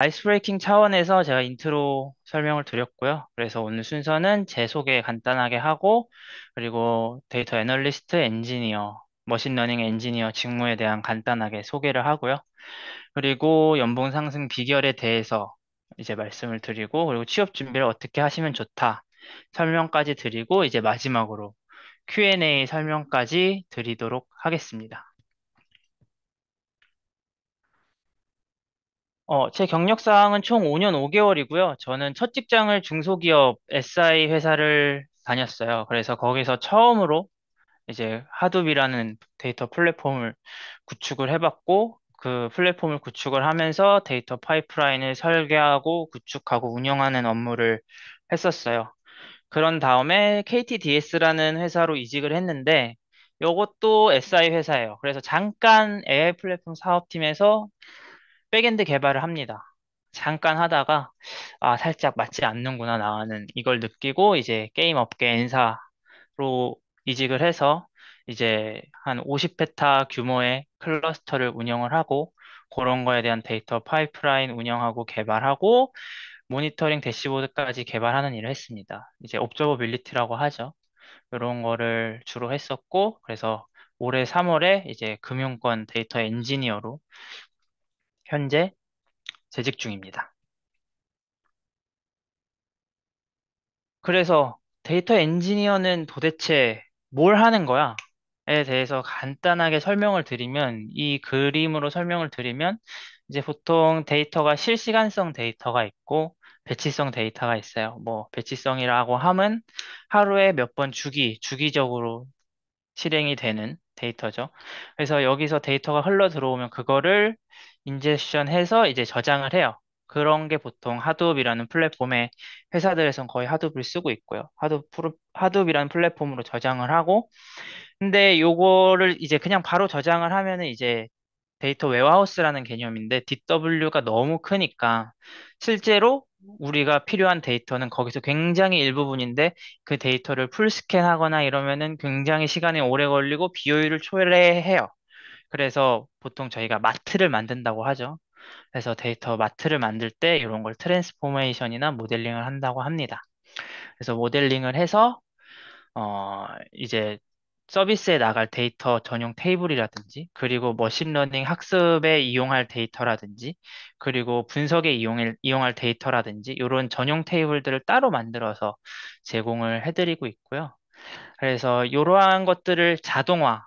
아이스 브레이킹 차원에서 제가 인트로 설명을 드렸고요. 그래서 오늘 순서는 제 소개 간단하게 하고, 그리고 데이터 애널리스트, 엔지니어, 머신러닝 엔지니어 직무에 대한 간단하게 소개를 하고요. 그리고 연봉 상승 비결에 대해서 이제 말씀을 드리고, 그리고 취업 준비를 어떻게 하시면 좋다 설명까지 드리고, 이제 마지막으로 Q&A 설명까지 드리도록 하겠습니다. 어, 제 경력 사항은 총 5년 5개월이고요. 저는 첫 직장을 중소기업 SI 회사를 다녔어요. 그래서 거기서 처음으로 이제 하둡이라는 데이터 플랫폼을 구축을 해봤고, 그 플랫폼을 구축을 하면서 데이터 파이프라인을 설계하고 구축하고 운영하는 업무를 했었어요. 그런 다음에 KTDS라는 회사로 이직을 했는데, 요것도 SI 회사예요. 그래서 잠깐 AI 플랫폼 사업팀에서 백엔드 개발을 합니다. 잠깐 하다가 아 살짝 맞지 않는구나 나와는 이걸 느끼고 이제 게임 업계 엔사로 이직을 해서 이제 한 50페타 규모의 클러스터를 운영을 하고 그런 거에 대한 데이터 파이프라인 운영하고 개발하고 모니터링 대시보드까지 개발하는 일을 했습니다. 이제 옵저버빌리티라고 하죠. 이런 거를 주로 했었고 그래서 올해 3월에 이제 금융권 데이터 엔지니어로 현재 재직 중입니다. 그래서 데이터 엔지니어는 도대체 뭘 하는 거야? 에 대해서 간단하게 설명을 드리면 이 그림으로 설명을 드리면 이제 보통 데이터가 실시간성 데이터가 있고 배치성 데이터가 있어요. 뭐 배치성이라고 함은 하루에 몇 번 주기, 주기적으로 실행이 되는 데이터죠. 그래서 여기서 데이터가 흘러 들어오면 그거를 인젝션 해서 이제 저장을 해요. 그런 게 보통 하둡이라는 플랫폼에 회사들에선 거의 하둡을 쓰고 있고요. 하둡 프로, 하둡이라는 플랫폼으로 저장을 하고 근데 요거를 이제 그냥 바로 저장을 하면은 이제 데이터 웨어하우스라는 개념인데 DW가 너무 크니까 실제로 우리가 필요한 데이터는 거기서 굉장히 일부분인데 그 데이터를 풀스캔하거나 이러면은 굉장히 시간이 오래 걸리고 비효율을 초래해요. 그래서 보통 저희가 마트를 만든다고 하죠. 그래서 데이터 마트를 만들 때 이런 걸 트랜스포메이션이나 모델링을 한다고 합니다. 그래서 모델링을 해서 어 이제 서비스에 나갈 데이터 전용 테이블이라든지 그리고 머신러닝 학습에 이용할 데이터라든지 그리고 분석에 이용할, 이용할 데이터라든지 이런 전용 테이블들을 따로 만들어서 제공을 해드리고 있고요. 그래서 이러한 것들을 자동화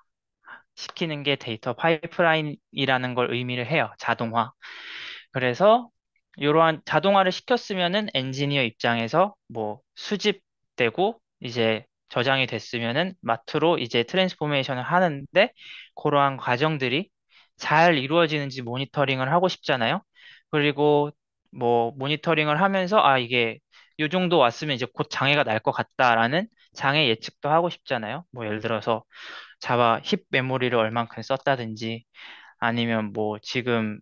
시키는 게 데이터 파이프라인이라는 걸 의미를 해요. 자동화. 그래서 이러한 자동화를 시켰으면은 엔지니어 입장에서 뭐 수집되고 이제 저장이 됐으면은 마트로 이제 트랜스포메이션을 하는데 그러한 과정들이 잘 이루어지는지 모니터링을 하고 싶잖아요. 그리고 뭐 모니터링을 하면서 아 이게 요 정도 왔으면 이제 곧 장애가 날 것 같다라는 장애 예측도 하고 싶잖아요. 뭐 예를 들어서 자바 힙 메모리를 얼만큼 썼다든지 아니면 뭐 지금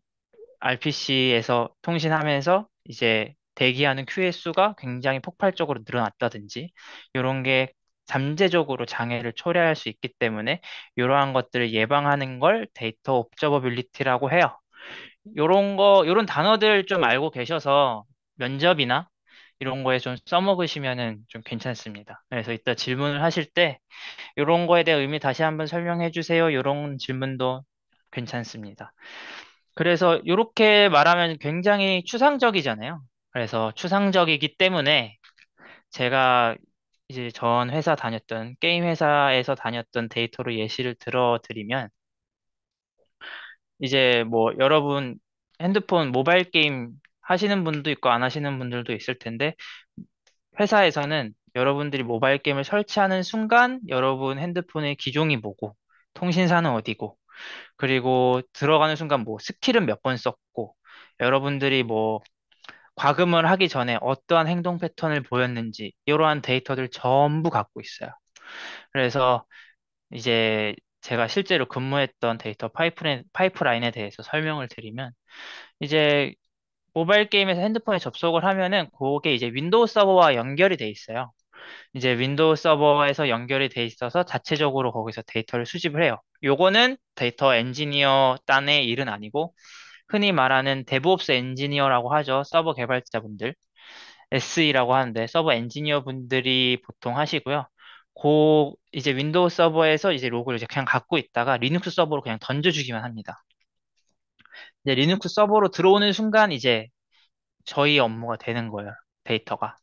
RPC에서 통신하면서 이제 대기하는 QA 수가 굉장히 폭발적으로 늘어났다든지 이런 게 잠재적으로 장애를 초래할 수 있기 때문에 이러한 것들을 예방하는 걸 데이터 옵저버빌리티라고 해요. 이런 거, 이런 단어들 좀 알고 계셔서 면접이나 이런 거에 좀 써먹으시면은 좀 괜찮습니다. 그래서 이따 질문을 하실 때 이런 거에 대한 의미 다시 한번 설명해 주세요. 이런 질문도 괜찮습니다. 그래서 이렇게 말하면 굉장히 추상적이잖아요. 그래서 추상적이기 때문에 제가 이제 전 회사 다녔던 게임 회사에서 다녔던 데이터로 예시를 들어드리면 이제 뭐 여러분 핸드폰 모바일 게임 하시는 분도 있고 안 하시는 분들도 있을 텐데 회사에서는 여러분들이 모바일 게임을 설치하는 순간 여러분 핸드폰의 기종이 뭐고 통신사는 어디고 그리고 들어가는 순간 뭐 스킬은 몇 번 썼고 여러분들이 뭐 과금을 하기 전에 어떠한 행동 패턴을 보였는지 이러한 데이터들 전부 갖고 있어요. 그래서 이제 제가 실제로 근무했던 데이터 파이프라인에 대해서 설명을 드리면 이제 모바일 게임에서 핸드폰에 접속을 하면은 그게 이제 윈도우 서버와 연결이 돼 있어요. 이제 윈도우 서버에서 연결이 돼 있어서 자체적으로 거기서 데이터를 수집을 해요. 요거는 데이터 엔지니어 단의 일은 아니고 흔히 말하는 데브옵스 엔지니어라고 하죠. 서버 개발자분들. SE라고 하는데 서버 엔지니어 분들이 보통 하시고요. 고 이제 윈도우 서버에서 이제 로그를 이제 그냥 갖고 있다가 리눅스 서버로 그냥 던져주기만 합니다. 이제 리눅스 서버로 들어오는 순간 이제 저희 업무가 되는 거예요. 데이터가.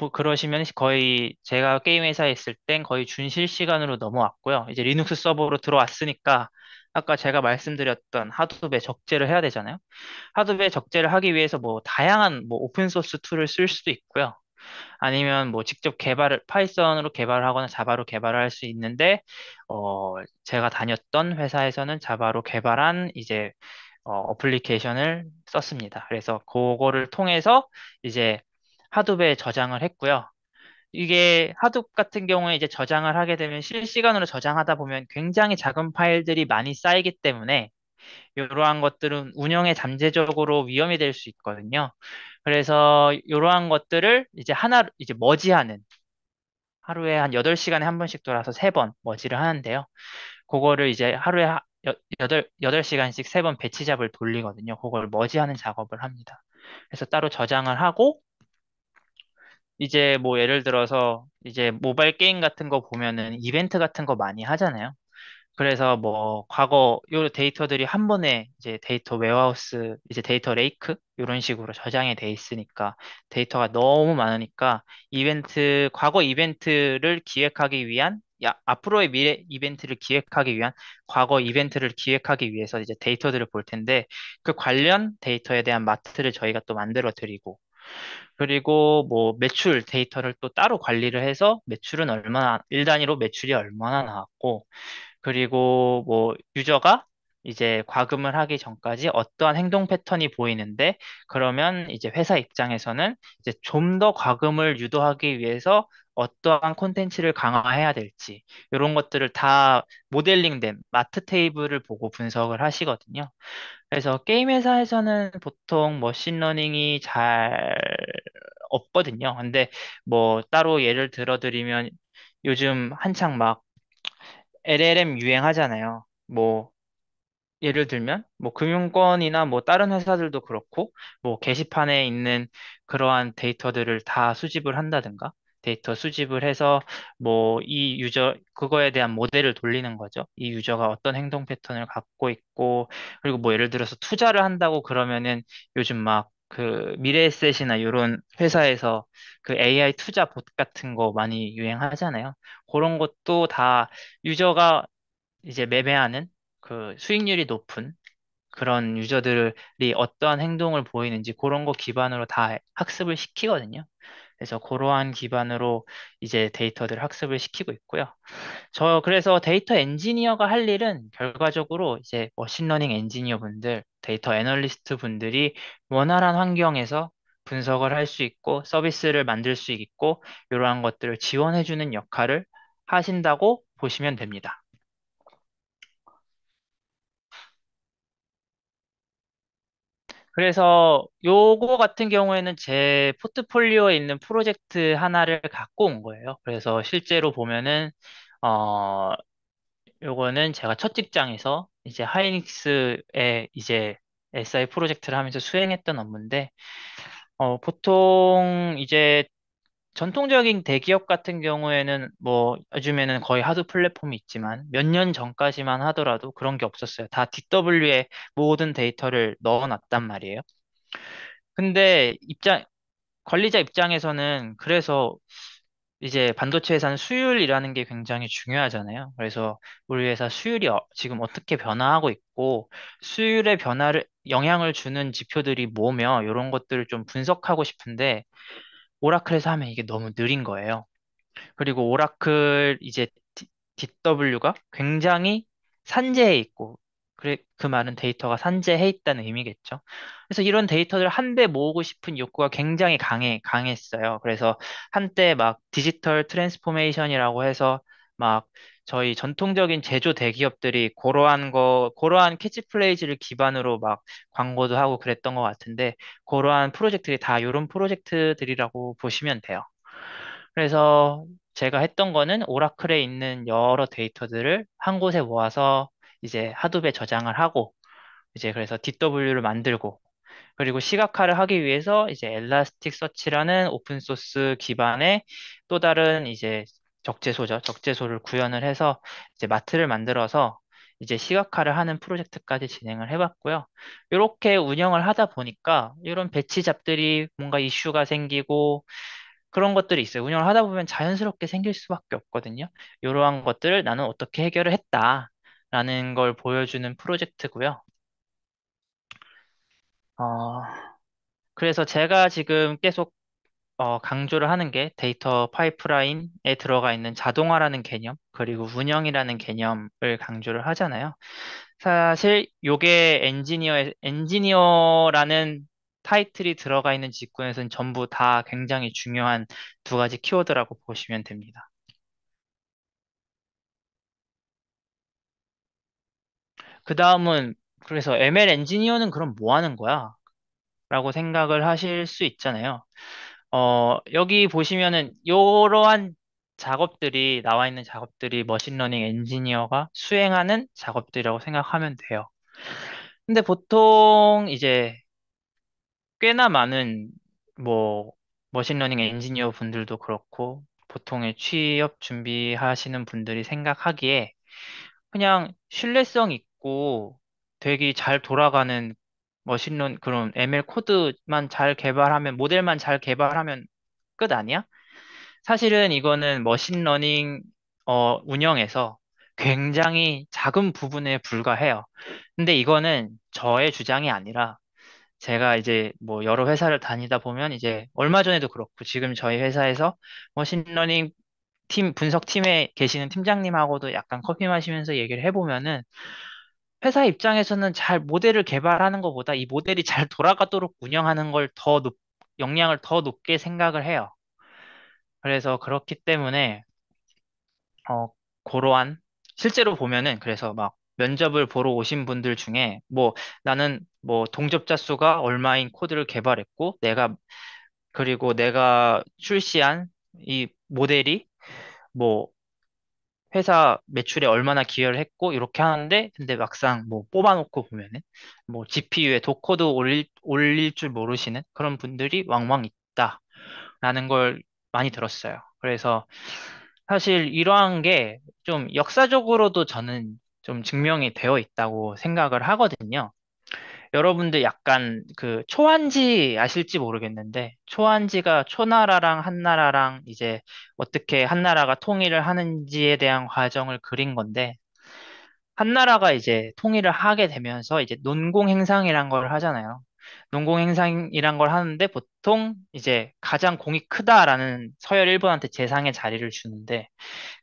뭐 그러시면 거의 제가 게임 회사에 있을 땐 거의 준 실시간으로 넘어왔고요. 이제 리눅스 서버로 들어왔으니까 아까 제가 말씀드렸던 하두베 적재를 해야 되잖아요. 하두베 적재를 하기 위해서 뭐 다양한 뭐 오픈 소스 툴을 쓸 수도 있고요. 아니면 뭐 직접 개발을 파이썬으로 개발을 하거나 자바로 개발을 할 수 있는데 어 제가 다녔던 회사에서는 자바로 개발한 이제 어, 플리케이션을 썼습니다. 그래서 그거를 통해서 이제 하둡에 저장을 했고요. 이게 하둡 같은 경우에 이제 저장을 하게 되면 실시간으로 저장하다 보면 굉장히 작은 파일들이 많이 쌓이기 때문에 이러한 것들은 운영에 잠재적으로 위험이 될 수 있거든요. 그래서 이러한 것들을 이제 하나 이제 머지하는 하루에 한 8시간에 한 번씩 돌아서 3번 머지를 하는데요. 그거를 이제 하루에 여, 여덟, 시간씩 세 번 배치잡을 돌리거든요. 그걸 머지하는 작업을 합니다. 그래서 따로 저장을 하고, 이제 뭐 예를 들어서 이제 모바일 게임 같은 거 보면은 이벤트 같은 거 많이 하잖아요. 그래서 뭐 과거 요 데이터들이 한 번에 이제 데이터 웨어하우스 이제 데이터 레이크 이런 식으로 저장이 돼 있으니까 데이터가 너무 많으니까 이벤트 과거 이벤트를 기획하기 위한 앞으로의 미래 이벤트를 기획하기 위한 과거 이벤트를 기획하기 위해서 이제 데이터들을 볼 텐데 그 관련 데이터에 대한 마트를 저희가 또 만들어 드리고 그리고 뭐 매출 데이터를 또 따로 관리를 해서 매출은 얼마나 일단위로 매출이 얼마나 나왔고 그리고 뭐 유저가 이제 과금을 하기 전까지 어떠한 행동 패턴이 보이는데 그러면 이제 회사 입장에서는 이제 좀 더 과금을 유도하기 위해서 어떠한 콘텐츠를 강화해야 될지 이런 것들을 다 모델링된 마트 테이블을 보고 분석을 하시거든요. 그래서 게임 회사에서는 보통 머신러닝이 잘 없거든요. 근데 뭐 따로 예를 들어드리면 요즘 한창 막 LLM 유행하잖아요. 뭐 예를 들면 뭐 금융권이나 뭐 다른 회사들도 그렇고 뭐 게시판에 있는 그러한 데이터들을 다 수집을 한다든가 데이터 수집을 해서 뭐 이 유저 그거에 대한 모델을 돌리는 거죠. 이 유저가 어떤 행동 패턴을 갖고 있고 그리고 뭐 예를 들어서 투자를 한다고 그러면은 요즘 막 그 미래에셋이나 이런 회사에서 그 AI 투자 봇 같은 거 많이 유행하잖아요. 그런 것도 다 유저가 이제 매매하는 그 수익률이 높은 그런 유저들이 어떠한 행동을 보이는지 그런 거 기반으로 다 학습을 시키거든요. 그래서 그러한 기반으로 이제 데이터들 학습을 시키고 있고요. 저 그래서 데이터 엔지니어가 할 일은 결과적으로 이제 머신러닝 엔지니어 분들, 데이터 애널리스트 분들이 원활한 환경에서 분석을 할 수 있고 서비스를 만들 수 있고 이러한 것들을 지원해주는 역할을 하신다고 보시면 됩니다. 그래서 요거 같은 경우에는 제 포트폴리오에 있는 프로젝트 하나를 갖고 온 거예요. 그래서 실제로 보면은 어 요거는 제가 첫 직장에서 이제 하이닉스에 이제 SI 프로젝트를 하면서 수행했던 업무인데 어 보통 이제 전통적인 대기업 같은 경우에는 뭐 요즘에는 거의 하드 플랫폼이 있지만 몇 년 전까지만 하더라도 그런 게 없었어요. 다 DW에 모든 데이터를 넣어놨단 말이에요. 근데 입장, 관리자 입장에서는 그래서 이제 반도체 회사는 수율이라는 게 굉장히 중요하잖아요. 그래서 우리 회사 수율이 어, 지금 어떻게 변화하고 있고 수율의 변화를 영향을 주는 지표들이 뭐며 이런 것들을 좀 분석하고 싶은데 오라클에서 하면 이게 너무 느린 거예요. 그리고 오라클 이제 DW가 굉장히 산재해 있고 그래, 그 많은 데이터가 산재해 있다는 의미겠죠. 그래서 이런 데이터를 한데 모으고 싶은 욕구가 굉장히 강해, 강했어요. 그래서 한때 막 디지털 트랜스포메이션이라고 해서 막 저희 전통적인 제조 대기업들이 고러한 거, 그러한 캐치플레이즈를 기반으로 막 광고도 하고 그랬던 것 같은데, 고러한 프로젝트들이 다 이런 프로젝트들이라고 보시면 돼요. 그래서 제가 했던 거는 오라클에 있는 여러 데이터들을 한 곳에 모아서 이제 하둡에 저장을 하고, 이제 그래서 DW를 만들고, 그리고 시각화를 하기 위해서 이제 엘라스틱 서치라는 오픈소스 기반의 또 다른 이제 적재소죠. 적재소를 구현을 해서 이제 마트를 만들어서 이제 시각화를 하는 프로젝트까지 진행을 해봤고요. 이렇게 운영을 하다 보니까 이런 배치 잡들이 뭔가 이슈가 생기고 그런 것들이 있어요. 운영을 하다 보면 자연스럽게 생길 수밖에 없거든요. 이러한 것들을 나는 어떻게 해결을 했다라는 걸 보여주는 프로젝트고요. 어, 그래서 제가 지금 계속 어, 강조를 하는 게 데이터 파이프라인에 들어가 있는 자동화라는 개념, 그리고 운영이라는 개념을 강조를 하잖아요. 사실 요게 엔지니어 엔지니어라는 타이틀이 들어가 있는 직군에서는 전부 다 굉장히 중요한 두 가지 키워드라고 보시면 됩니다. 그 다음은 그래서 ML 엔지니어는 그럼 뭐 하는 거야? 라고 생각을 하실 수 있잖아요. 어, 여기 보시면은 이러한 작업들이 나와 있는 작업들이 머신러닝 엔지니어가 수행하는 작업들이라고 생각하면 돼요. 근데 보통 이제 꽤나 많은 뭐 머신러닝 엔지니어 분들도 그렇고 보통의 취업 준비하시는 분들이 생각하기에 그냥 신뢰성 있고 되게 잘 돌아가는 머신론 그런 ML 코드만 잘 개발하면 모델만 잘 개발하면 끝 아니야? 사실은 이거는 머신러닝 어, 운영에서 굉장히 작은 부분에 불과해요. 근데 이거는 저의 주장이 아니라 제가 이제 뭐 여러 회사를 다니다 보면 이제 얼마 전에도 그렇고 지금 저희 회사에서 머신러닝 팀 분석팀에 계시는 팀장님하고도 약간 커피 마시면서 얘기를 해보면은 회사 입장에서는 잘 모델을 개발하는 것보다 이 모델이 잘 돌아가도록 운영하는 걸 더 높, 역량을 더 높게 생각을 해요. 그래서 그렇기 때문에, 어, 고러한, 실제로 보면은 그래서 막 면접을 보러 오신 분들 중에 뭐 나는 뭐 동접자 수가 얼마인 코드를 개발했고 내가 그리고 내가 출시한 이 모델이 뭐 회사 매출에 얼마나 기여를 했고 이렇게 하는데 근데 막상 뭐 뽑아놓고 보면은 뭐 GPU에 도커도 올릴 올릴 줄 모르시는 그런 분들이 왕왕 있다라는 걸 많이 들었어요. 그래서 사실 이러한 게 좀 역사적으로도 저는 좀 증명이 되어 있다고 생각을 하거든요. 여러분들 약간 그 초한지 아실지 모르겠는데 초한지가 초나라랑 한나라랑 이제 어떻게 한나라가 통일을 하는지에 대한 과정을 그린 건데 한나라가 이제 통일을 하게 되면서 이제 논공행상이란 걸 하잖아요. 논공행상이란 걸 하는데 보통 이제 가장 공이 크다라는 서열 1번한테 재상의 자리를 주는데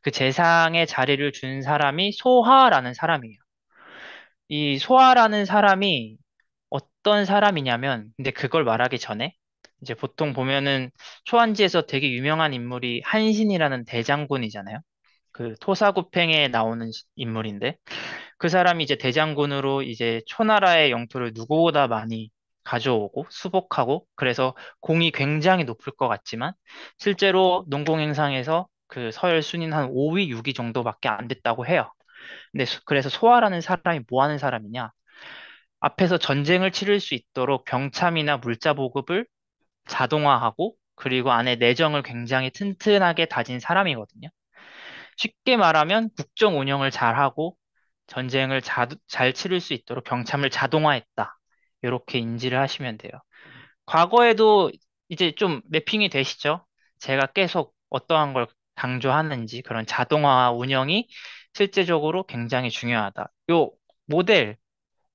그 재상의 자리를 준 사람이 소하라는 사람이에요. 이 소하라는 사람이 어떤 사람이냐면, 근데 그걸 말하기 전에, 이제 보통 보면은 초안지에서 되게 유명한 인물이 한신이라는 대장군이잖아요. 그 토사구팽에 나오는 인물인데, 그 사람이 이제 대장군으로 이제 초나라의 영토를 누구보다 많이 가져오고 수복하고 그래서 공이 굉장히 높을 것 같지만 실제로 농공행상에서 그 서열 순위는 한 5위, 6위 정도밖에 안 됐다고 해요. 근데 그래서 소아라는 사람이 뭐 하는 사람이냐? 앞에서 전쟁을 치를 수 있도록 병참이나 물자 보급을 자동화하고 그리고 안에 내정을 굉장히 튼튼하게 다진 사람이거든요. 쉽게 말하면 국정 운영을 잘하고 전쟁을 자, 잘 치를 수 있도록 병참을 자동화했다. 이렇게 인지를 하시면 돼요. 과거에도 이제 좀 매핑이 되시죠? 제가 계속 어떠한 걸 강조하는지 그런 자동화 운영이 실제적으로 굉장히 중요하다. 요 모델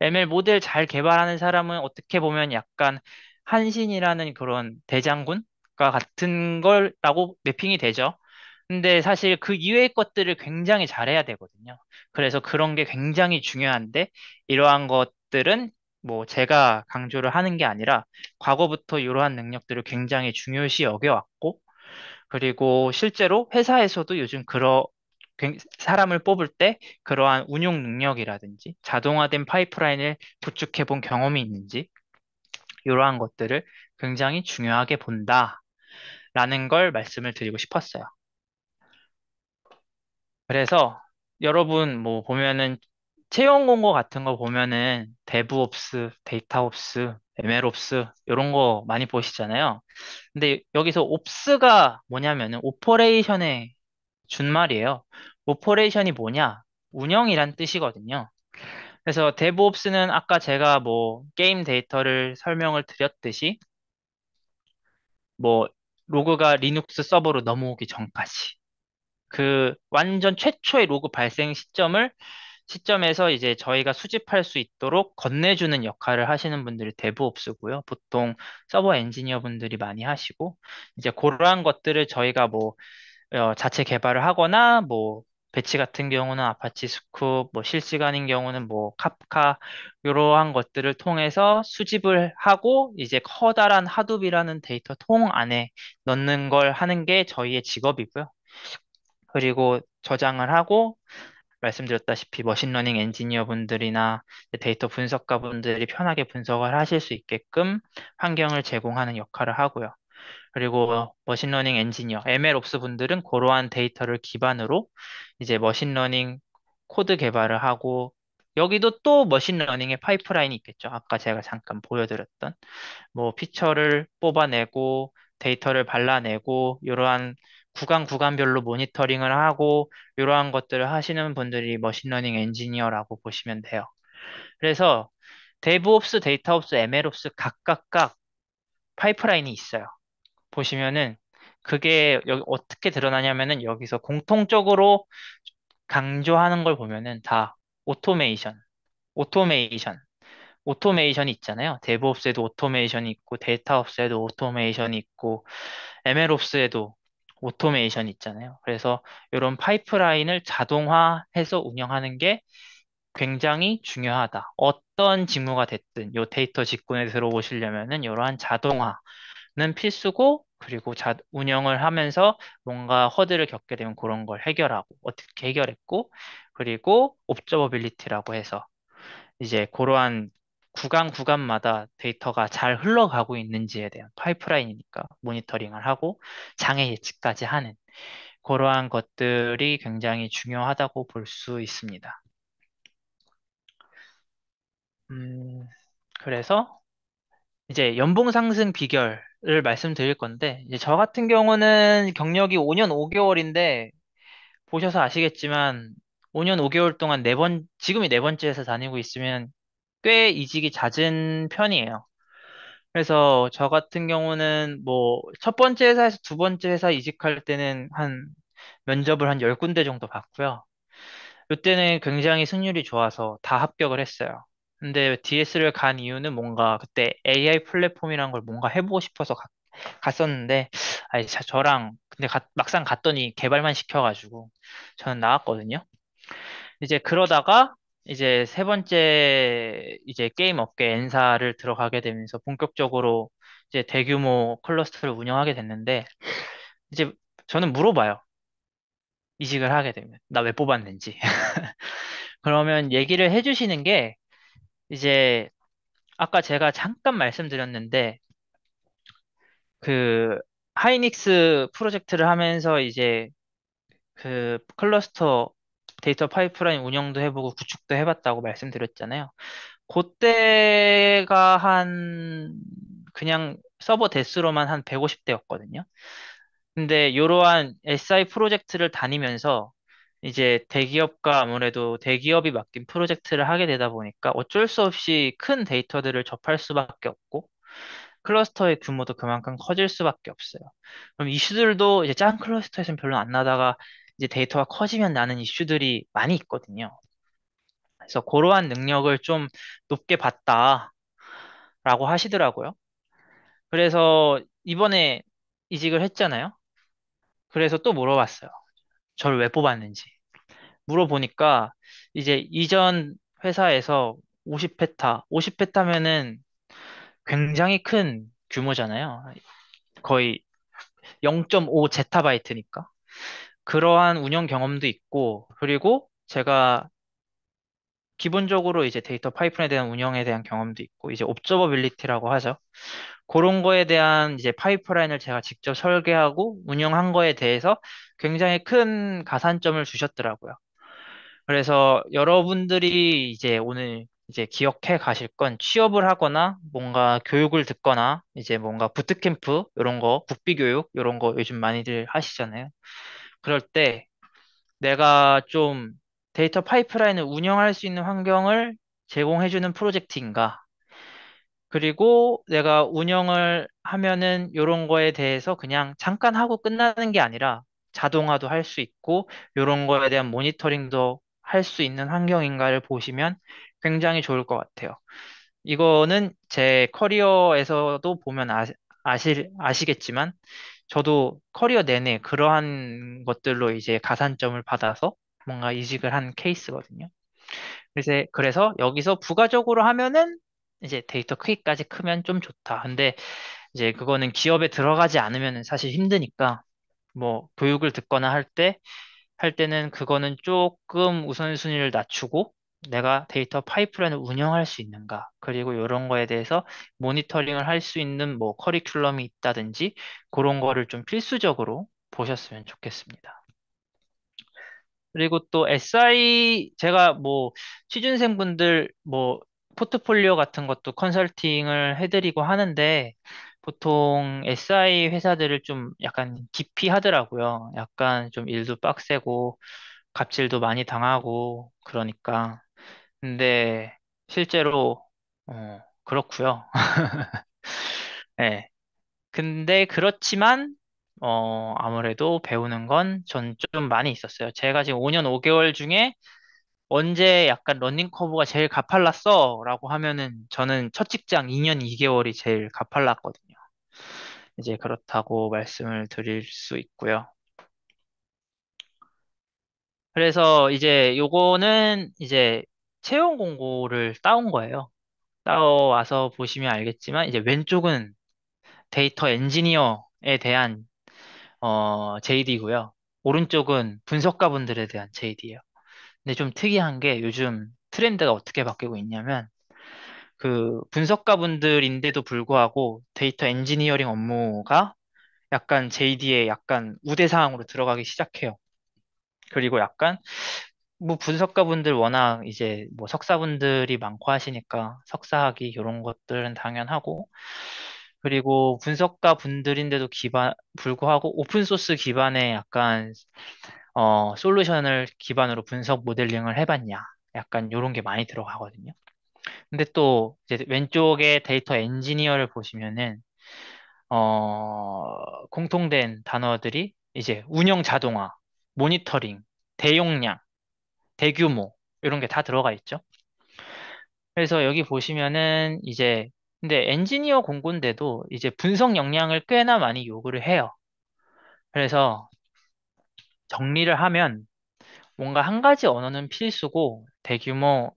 ML 모델 잘 개발하는 사람은 어떻게 보면 약간 한신이라는 그런 대장군과 같은 걸라고 매핑이 되죠. 근데 사실 그 이외의 것들을 굉장히 잘해야 되거든요. 그래서 그런 게 굉장히 중요한데 이러한 것들은 뭐 제가 강조를 하는 게 아니라 과거부터 이러한 능력들을 굉장히 중요시 여겨왔고 그리고 실제로 회사에서도 요즘 그러 그, 사람을 뽑을 때 그러한 운용 능력이라든지 자동화된 파이프라인을 구축해 본 경험이 있는지 이러한 것들을 굉장히 중요하게 본다라는 걸 말씀을 드리고 싶었어요. 그래서 여러분 뭐 보면은 채용 공고 같은 거 보면은 데브옵스, 데이터옵스, ML옵스 이런 거 많이 보시잖아요. 근데 여기서 옵스가 뭐냐면은 오퍼레이션의 준말이에요. 오퍼레이션이 뭐냐? 운영이란 뜻이거든요. 그래서 DevOps는 아까 제가 뭐 게임 데이터를 설명을 드렸듯이 뭐 로그가 리눅스 서버로 넘어오기 전까지 그 완전 최초의 로그 발생 시점을 시점에서 이제 저희가 수집할 수 있도록 건네주는 역할을 하시는 분들이 대부없스고요 보통 서버 엔지니어 분들이 많이 하시고 이제 그러한 것들을 저희가 뭐 어, 자체 개발을 하거나 뭐 배치 같은 경우는 아파치 스쿱, 뭐 실시간인 경우는 뭐 카프카 이러한 것들을 통해서 수집을 하고 이제 커다란 하둡이라는 데이터 통 안에 넣는 걸 하는 게 저희의 직업이고요. 그리고 저장을 하고 말씀드렸다시피 머신러닝 엔지니어 분들이나 데이터 분석가 분들이 편하게 분석을 하실 수 있게끔 환경을 제공하는 역할을 하고요. 그리고 머신러닝 엔지니어, ML옵스 분들은 그러한 데이터를 기반으로 이제 머신러닝 코드 개발을 하고 여기도 또 머신러닝의 파이프라인이 있겠죠. 아까 제가 잠깐 보여드렸던 뭐 피처를 뽑아내고 데이터를 발라내고 이러한 구간 구간별로 모니터링을 하고 이러한 것들을 하시는 분들이 머신러닝 엔지니어라고 보시면 돼요. 그래서 데브옵스, 데이터옵스, ML옵스 각각각 파이프라인이 있어요. 보시면은 그게 여기 어떻게 드러나냐면은 여기서 공통적으로 강조하는 걸 보면은 다 오토메이션, 오토메이션, 오토메이션이 있잖아요. 대부업소에도 오토메이션이 있고 데이터업소에도 오토메이션이 있고 ML옵스에도 오토메이션이 있잖아요. 그래서 이런 파이프라인을 자동화해서 운영하는 게 굉장히 중요하다. 어떤 직무가 됐든 요 데이터 직군에 들어오시려면은 이러한 자동화는 필수고 그리고 자, 운영을 하면서 뭔가 허들을 겪게 되면 그런 걸 해결하고 어떻게 해결했고 그리고 옵저버빌리티라고 해서 이제 그러한 구간 구간마다 데이터가 잘 흘러가고 있는지에 대한 파이프라인이니까 모니터링을 하고 장애 예측까지 하는 그러한 것들이 굉장히 중요하다고 볼 수 있습니다. 음, 그래서 이제 연봉 상승 비결 를 말씀드릴 건데, 이제 저 같은 경우는 경력이 5년 5개월인데, 보셔서 아시겠지만, 5년 5개월 동안 네 번, 지금이 네 번째 회사 다니고 있으면 꽤 이직이 잦은 편이에요. 그래서 저 같은 경우는 뭐, 첫 번째 회사에서 두 번째 회사 이직할 때는 한, 면접을 한 10군데 정도 봤고요. 이때는 굉장히 승률이 좋아서 다 합격을 했어요. 근데 DS를 간 이유는 뭔가 그때 AI 플랫폼이란 걸 뭔가 해보고 싶어서 가, 갔었는데, 아니, 자, 저랑, 근데 가, 막상 갔더니 개발만 시켜가지고 저는 나왔거든요. 이제 그러다가 이제 세 번째 이제 게임 업계 엔사를 들어가게 되면서 본격적으로 이제 대규모 클러스터를 운영하게 됐는데, 이제 저는 물어봐요. 이직을 하게 되면. 나 왜 뽑았는지. 그러면 얘기를 해주시는 게 이제 아까 제가 잠깐 말씀드렸는데 그 하이닉스 프로젝트를 하면서 이제 그 클러스터 데이터 파이프라인 운영도 해보고 구축도 해봤다고 말씀드렸잖아요. 그때가 한 그냥 서버 대수로만 한 150대였거든요. 근데 이러한 SI 프로젝트를 다니면서 이제 대기업과 아무래도 대기업이 맡긴 프로젝트를 하게 되다 보니까 어쩔 수 없이 큰 데이터들을 접할 수밖에 없고 클러스터의 규모도 그만큼 커질 수밖에 없어요. 그럼 이슈들도 이제 짠 클러스터에서는 별로 안 나다가 이제 데이터가 커지면 나는 이슈들이 많이 있거든요. 그래서 고러한 능력을 좀 높게 봤다라고 하시더라고요. 그래서 이번에 이직을 했잖아요. 그래서 또 물어봤어요. 저를 왜 뽑았는지. 물어보니까 이제 이전 회사에서 50페타, 50페타면은 굉장히 큰 규모잖아요. 거의 0.5 제타바이트니까. 그러한 운영 경험도 있고, 그리고 제가 기본적으로 이제 데이터 파이프에 대한 운영에 대한 경험도 있고, 이제 옵저버빌리티라고 하죠. 그런 거에 대한 이제 파이프라인을 제가 직접 설계하고 운영한 거에 대해서 굉장히 큰 가산점을 주셨더라고요. 그래서 여러분들이 이제 오늘 이제 기억해 가실 건 취업을 하거나 뭔가 교육을 듣거나 이제 뭔가 부트캠프 이런 거 국비 교육 이런 거 요즘 많이들 하시잖아요. 그럴 때 내가 좀 데이터 파이프라인을 운영할 수 있는 환경을 제공해 주는 프로젝트인가? 그리고 내가 운영을 하면은 이런 거에 대해서 그냥 잠깐 하고 끝나는 게 아니라 자동화도 할 수 있고 이런 거에 대한 모니터링도 할수 있는 환경인가를 보시면 굉장히 좋을 것 같아요. 이거는 제 커리어에서도 보면 아, 아실, 아시겠지만, 저도 커리어 내내 그러한 것들로 이제 가산점을 받아서 뭔가 이직을 한 케이스거든요. 그래서, 그래서 여기서 부가적으로 하면은 이제 데이터 크기까지 크면 좀 좋다. 근데 이제 그거는 기업에 들어가지 않으면 사실 힘드니까 뭐 교육을 듣거나 할때 할 때는 그거는 조금 우선순위를 낮추고 내가 데이터 파이프라인을 운영할 수 있는가 그리고 이런 거에 대해서 모니터링을 할 수 있는 뭐 커리큘럼이 있다든지 그런 거를 좀 필수적으로 보셨으면 좋겠습니다. 그리고 또 SI 제가 뭐 취준생 분들 뭐 포트폴리오 같은 것도 컨설팅을 해드리고 하는데 보통 SI 회사들을 좀 약간 기피 하더라고요. 약간 좀 일도 빡세고, 갑질도 많이 당하고, 그러니까. 근데 실제로, 어, 그렇고요. 네. 근데 그렇지만, 어, 아무래도 배우는 건 전 좀 많이 있었어요. 제가 지금 5년 5개월 중에 언제 약간 러닝 커브가 제일 가팔랐어? 라고 하면은 저는 첫 직장 2년 2개월이 제일 가팔랐거든요. 이제 그렇다고 말씀을 드릴 수 있고요. 그래서 이제 요거는 이제 채용 공고를 따온 거예요. 따와서 보시면 알겠지만 이제 왼쪽은 데이터 엔지니어에 대한 어, JD고요. 오른쪽은 분석가분들에 대한 JD예요. 근데 좀 특이한 게 요즘 트렌드가 어떻게 바뀌고 있냐면 그 분석가분들인데도 불구하고 데이터 엔지니어링 업무가 약간 JD의 약간 우대 사항으로 들어가기 시작해요. 그리고 약간 뭐 분석가분들 워낙 이제 뭐 석사분들이 많고 하시니까 석사학위 이런 것들은 당연하고 그리고 분석가분들인데도 기반 불구하고 오픈소스 기반의 약간 어 솔루션을 기반으로 분석 모델링을 해봤냐 약간 이런 게 많이 들어가거든요. 근데 또 이제 왼쪽에 데이터 엔지니어를 보시면은 어, 공통된 단어들이 이제 운영 자동화, 모니터링, 대용량, 대규모 이런 게 다 들어가 있죠. 그래서 여기 보시면은 이제 근데 엔지니어 공군대도 이제 분석 역량을 꽤나 많이 요구를 해요. 그래서 정리를 하면 뭔가 한 가지 언어는 필수고 대규모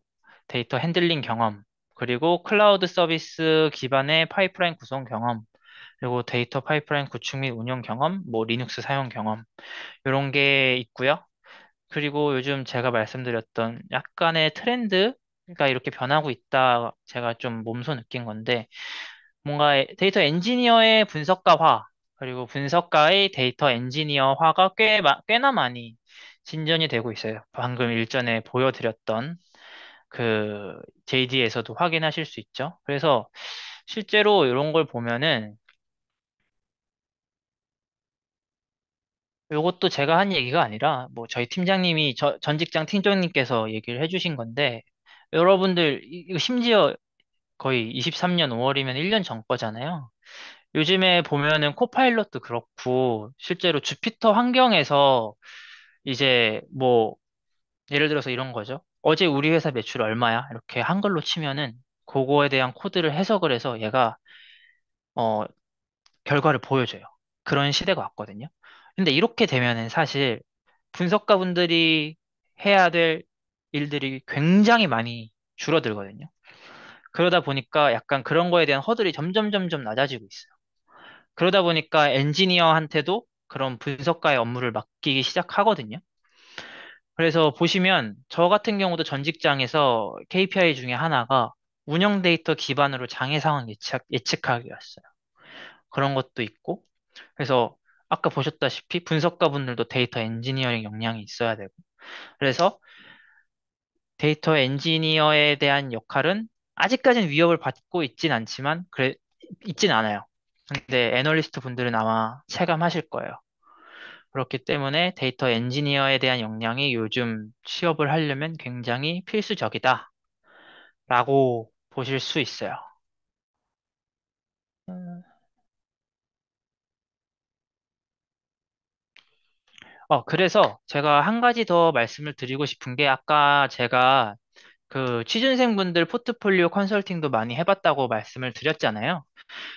데이터 핸들링 경험, 그리고 클라우드 서비스 기반의 파이프라인 구성 경험, 그리고 데이터 파이프라인 구축 및 운영 경험, 뭐 리눅스 사용 경험, 이런 게 있고요. 그리고 요즘 제가 말씀드렸던 약간의 트렌드가 이렇게 변하고 있다 제가 좀 몸소 느낀 건데 뭔가 데이터 엔지니어의 분석가화 그리고 분석가의 데이터 엔지니어화가 꽤, 꽤나 많이 진전이 되고 있어요. 방금 일전에 보여드렸던 그 JD에서도 확인하실 수 있죠. 그래서 실제로 이런 걸 보면은 요것도 제가 한 얘기가 아니라 뭐 저희 팀장님이 저, 전 직장 팀장님께서 얘기를 해주신 건데 여러분들 심지어 거의 23년 5월이면 1년 전 거잖아요. 요즘에 보면은 코파일럿도 그렇고 실제로 주피터 환경에서 이제 뭐 예를 들어서 이런 거죠. 어제 우리 회사 매출 얼마야? 이렇게 한글로 치면은 그거에 대한 코드를 해석을 해서 얘가 어, 결과를 보여줘요. 그런 시대가 왔거든요. 근데 이렇게 되면은 사실 분석가분들이 해야 될 일들이 굉장히 많이 줄어들거든요. 그러다 보니까 약간 그런 거에 대한 허들이 점점 점점 낮아지고 있어요. 그러다 보니까 엔지니어한테도 그런 분석가의 업무를 맡기기 시작하거든요. 그래서 보시면 저 같은 경우도 전 직장에서 KPI 중에 하나가 운영 데이터 기반으로 장애 상황 예측, 예측하기였어요. 그런 것도 있고, 그래서 아까 보셨다시피 분석가 분들도 데이터 엔지니어링 역량이 있어야 되고, 그래서 데이터 엔지니어에 대한 역할은 아직까지는 위협을 받고 있진 않지만, 그래, 있진 않아요. 근데 애널리스트 분들은 아마 체감하실 거예요. 그렇기 때문에 데이터 엔지니어에 대한 역량이 요즘 취업을 하려면 굉장히 필수적이다. 라고 보실 수 있어요. 어, 그래서 제가 한 가지 더 말씀을 드리고 싶은 게 아까 제가 그 취준생분들 포트폴리오 컨설팅도 많이 해봤다고 말씀을 드렸잖아요.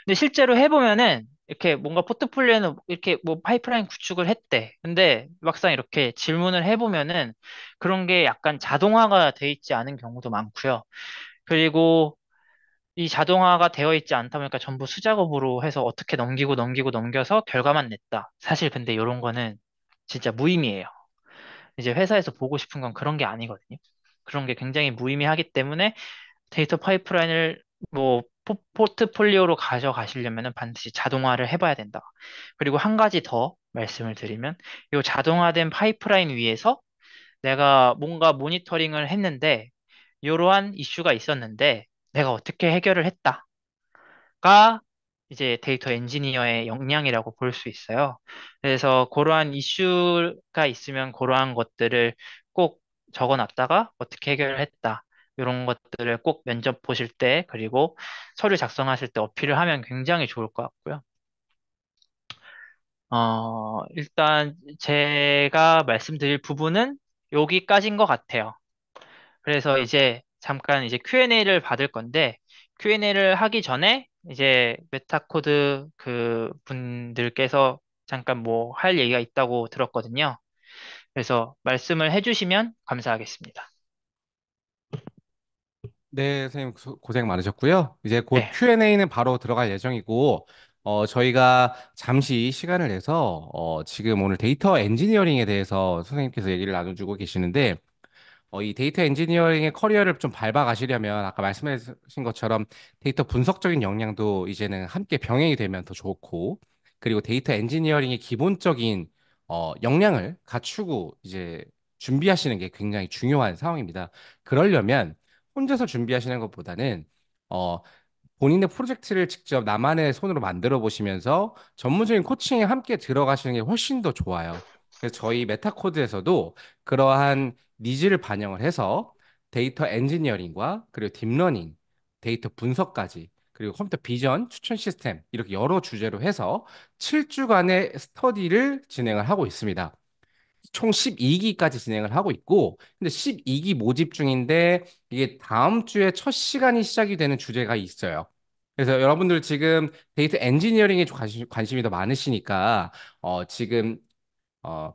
근데 실제로 해보면은 이렇게 뭔가 포트폴리오는 이렇게 뭐 파이프라인 구축을 했대. 근데 막상 이렇게 질문을 해보면은 그런 게 약간 자동화가 돼 있지 않은 경우도 많고요. 그리고 이 자동화가 되어 있지 않다 보니까 전부 수작업으로 해서 어떻게 넘기고 넘기고 넘겨서 결과만 냈다. 사실 근데 이런 거는 진짜 무의미해요. 이제 회사에서 보고 싶은 건 그런 게 아니거든요. 그런 게 굉장히 무의미하기 때문에 데이터 파이프라인을 뭐 포트폴리오로 가져가시려면 반드시 자동화를 해봐야 된다. 그리고 한 가지 더 말씀을 드리면 이 자동화된 파이프라인 위에서 내가 뭔가 모니터링을 했는데 이러한 이슈가 있었는데 내가 어떻게 해결을 했다가 이제 데이터 엔지니어의 역량이라고 볼 수 있어요. 그래서 그러한 이슈가 있으면 그러한 것들을 꼭 적어놨다가 어떻게 해결을 했다. 이런 것들을 꼭 면접 보실 때 그리고 서류 작성하실 때 어필을 하면 굉장히 좋을 것 같고요. 어, 일단 제가 말씀드릴 부분은 여기까지인 것 같아요. 그래서 이제 잠깐 이제 Q&A를 받을 건데 Q&A를 하기 전에 이제 메타코드 그 분들께서 잠깐 뭐 할 얘기가 있다고 들었거든요. 그래서 말씀을 해주시면 감사하겠습니다. 네, 선생님 고- 생 많으셨고요. 이제 곧 네. Q&A는 바로 들어갈 예정이고, 어, 저희가 잠시 시간을 내서, 어, 지금 오늘 데이터 엔지니어링에 대해서 선생님께서 얘기를 나눠주고 계시는데, 어, 이 데이터 엔지니어링의 커리어를 좀 밟아가시려면 아까 말씀하신 것처럼 데이터 분석적인 역량도 이제는 함께 병행이 되면 더 좋고 그리고 데이터 엔지니어링의 기본적인 어, 역량을 갖추고 이제 준비하시는 게 굉장히 중요한 상황입니다. 그러려면 혼자서 준비하시는 것보다는 어, 본인의 프로젝트를 직접 나만의 손으로 만들어 보시면서 전문적인 코칭에 함께 들어가시는 게 훨씬 더 좋아요. 그래서 저희 메타코드에서도 그러한 니즈를 반영을 해서 데이터 엔지니어링과 그리고 딥러닝, 데이터 분석까지 그리고 컴퓨터 비전, 추천 시스템 이렇게 여러 주제로 해서 7주간의 스터디를 진행을 하고 있습니다. 총 12기까지 진행을 하고 있고 근데 12기 모집 중인데 이게 다음 주에 첫 시간이 시작이 되는 주제가 있어요. 그래서 여러분들 지금 데이터 엔지니어링에 관심, 관심이 더 많으시니까 어, 지금 어,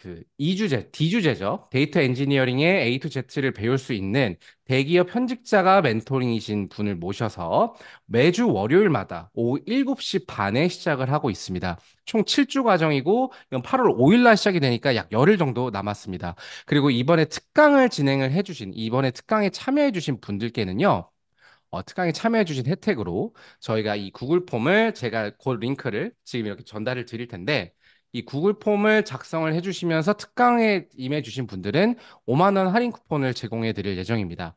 그 2주제, D주제죠. 데이터 엔지니어링의 A to Z를 배울 수 있는 대기업 편집자가 멘토링이신 분을 모셔서 매주 월요일마다 오후 7시 반에 시작을 하고 있습니다. 총 7주 과정이고 8월 5일 날 시작이 되니까 약 열흘 정도 남았습니다. 그리고 이번에 특강을 진행을 해 주신 이번에 특강에 참여해 주신 분들께는요. 어, 특강에 참여해주신 혜택으로 저희가 이 구글 폼을 제가 곧 링크를 지금 이렇게 전달을 드릴 텐데 이 구글 폼을 작성을 해주시면서 특강에 임해주신 분들은 5만 원 할인 쿠폰을 제공해드릴 예정입니다.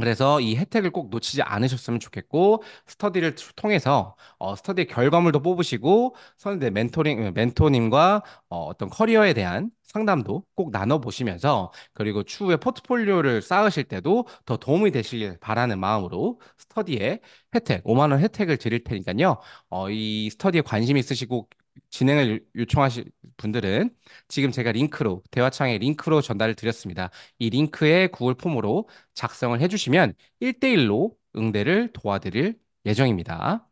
그래서 이 혜택을 꼭 놓치지 않으셨으면 좋겠고 스터디를 통해서 어, 스터디의 결과물도 뽑으시고 선대 멘토링 멘토님과 어, 어떤 커리어에 대한 상담도 꼭 나눠 보시면서 그리고 추후에 포트폴리오를 쌓으실 때도 더 도움이 되시길 바라는 마음으로 스터디의 혜택 5만 원 혜택을 드릴 테니까요. 어, 이 스터디에 관심 있으시고 진행을 요청하실 분들은 지금 제가 링크로 대화창에 링크로 전달을 드렸습니다. 이 링크에 구글 폼으로 작성을 해주시면 1대1로 응대를 도와드릴 예정입니다.